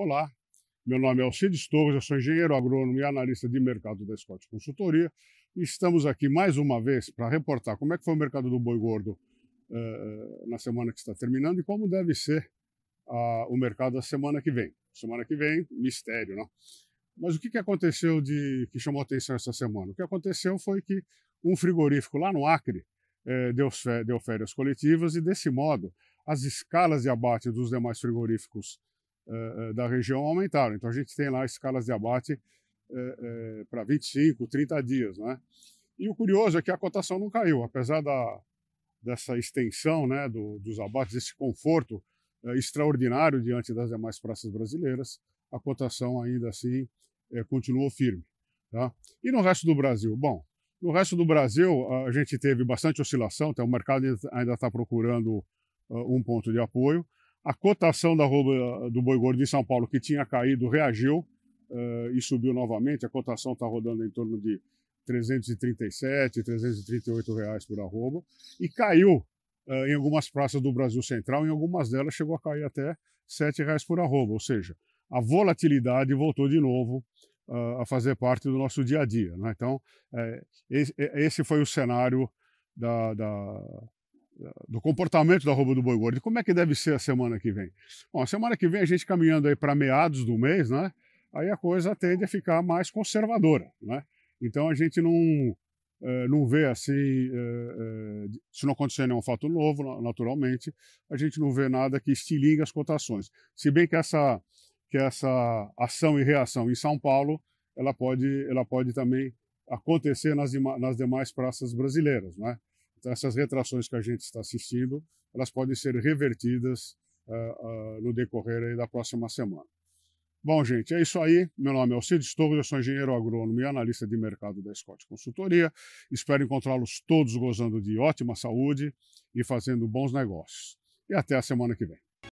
Olá, meu nome é Alcides Torres, eu sou engenheiro agrônomo e analista de mercado da Scott Consultoria e estamos aqui mais uma vez para reportar como é que foi o mercado do boi gordo uh, na semana que está terminando e como deve ser uh, o mercado da semana que vem. Semana que vem, mistério, né? Mas o que, que aconteceu de que chamou atenção essa semana? O que aconteceu foi que um frigorífico lá no Acre eh, deu, deu férias coletivas e, desse modo, as escalas de abate dos demais frigoríficos eh, eh, da região aumentaram. Então a gente tem lá escalas de abate para 25, 30 dias, né? E o curioso é que a cotação não caiu, apesar da, dessa extensão né, do, dos abates, desse conforto é, extraordinário diante das demais praças brasileiras, a cotação ainda assim é, continuou firme. Tá? E no resto do Brasil? Bom, no resto do Brasil a gente teve bastante oscilação, então o mercado ainda está procurando uh, um ponto de apoio. A cotação da arroba eh, do boi gordo de São Paulo, que tinha caído, reagiu uh, e subiu novamente. A cotação está rodando em torno de 337, 338 reais por arroba. E caiu uh, em algumas praças do Brasil Central, em algumas delas chegou a cair até 7 reais por arroba. Ou seja, a volatilidade voltou de novo uh, a fazer parte do nosso dia a dia. Né? Então, esse, foi o cenário da, da do comportamento da roupa do boi gordo. como é que deve ser a semana que vem? Bom, a semana que vem a gente caminhando aí para meados do mês, né? Aí a coisa tende a ficar mais conservadora, né? Então a gente não é, não vê assim, é, é, se não acontecer nenhum fato novo, naturalmente, a gente não vê nada que estilingue as cotações. Se bem que essa que essa ação e reação em São Paulo, ela pode ela pode também acontecer nas, nas demais praças brasileiras, né? Então, essas retrações que a gente está assistindo, elas podem ser revertidas uh, uh, no decorrer da próxima semana. Bom, gente, é isso aí. Meu nome é Alcides Torres, eu sou engenheiro agrônomo e analista de mercado da Scott Consultoria. Espero encontrá-los todos gozando de ótima saúde e fazendo bons negócios. E até a semana que vem.